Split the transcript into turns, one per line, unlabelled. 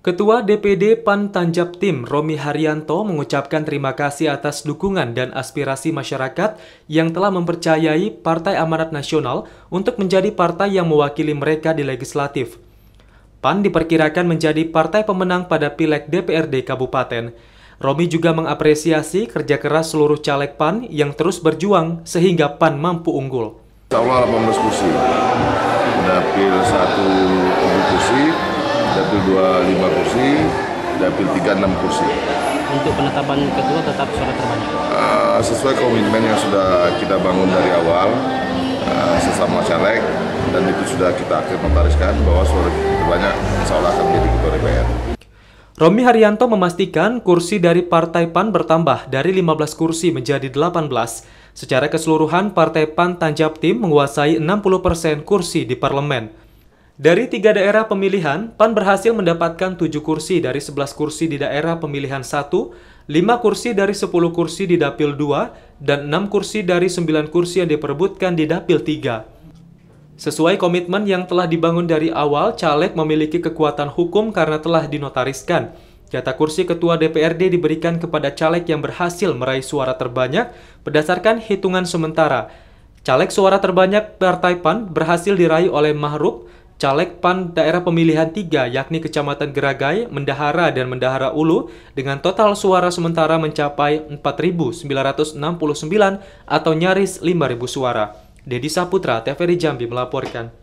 Ketua DPD PAN Tanjab Tim Romi Haryanto mengucapkan terima kasih atas dukungan dan aspirasi masyarakat yang telah mempercayai Partai Amanat Nasional untuk menjadi partai yang mewakili mereka di legislatif. PAN diperkirakan menjadi partai pemenang pada Pileg DPRD Kabupaten. Romi juga mengapresiasi kerja keras seluruh caleg PAN yang terus berjuang sehingga PAN mampu unggul. Insya Allah
kursi. Dapil satu kursi, Dapil 25 kursi, Dapil 36 kursi.
Untuk penetapan ketua tetap suara terbanyak?
Uh, sesuai komitmen yang sudah kita bangun dari awal, uh,
sesama caleg, dan itu sudah kita akhir notariskan bahwa suara terbanyak insya Allah akan menjadi ketua DPR. Romi Haryanto memastikan kursi dari Partai PAN bertambah dari 15 kursi menjadi 18. Secara keseluruhan, Partai PAN Tanjab Tim menguasai 60% kursi di parlemen. Dari tiga daerah pemilihan, PAN berhasil mendapatkan tujuh kursi dari sebelas kursi di daerah pemilihan satu, lima kursi dari sepuluh kursi di Dapil dua, dan enam kursi dari sembilan kursi yang diperebutkan di Dapil tiga. Sesuai komitmen yang telah dibangun dari awal, caleg memiliki kekuatan hukum karena telah dinotariskan. Jatah kursi ketua DPRD diberikan kepada caleg yang berhasil meraih suara terbanyak berdasarkan hitungan sementara. Caleg suara terbanyak Partai PAN berhasil diraih oleh Mahruk caleg PAN daerah pemilihan 3 yakni Kecamatan Geragai, Mendahara, dan Mendahara Ulu dengan total suara sementara mencapai 4.969 atau nyaris 5.000 suara. Dedi Saputra, TVRI Jambi melaporkan.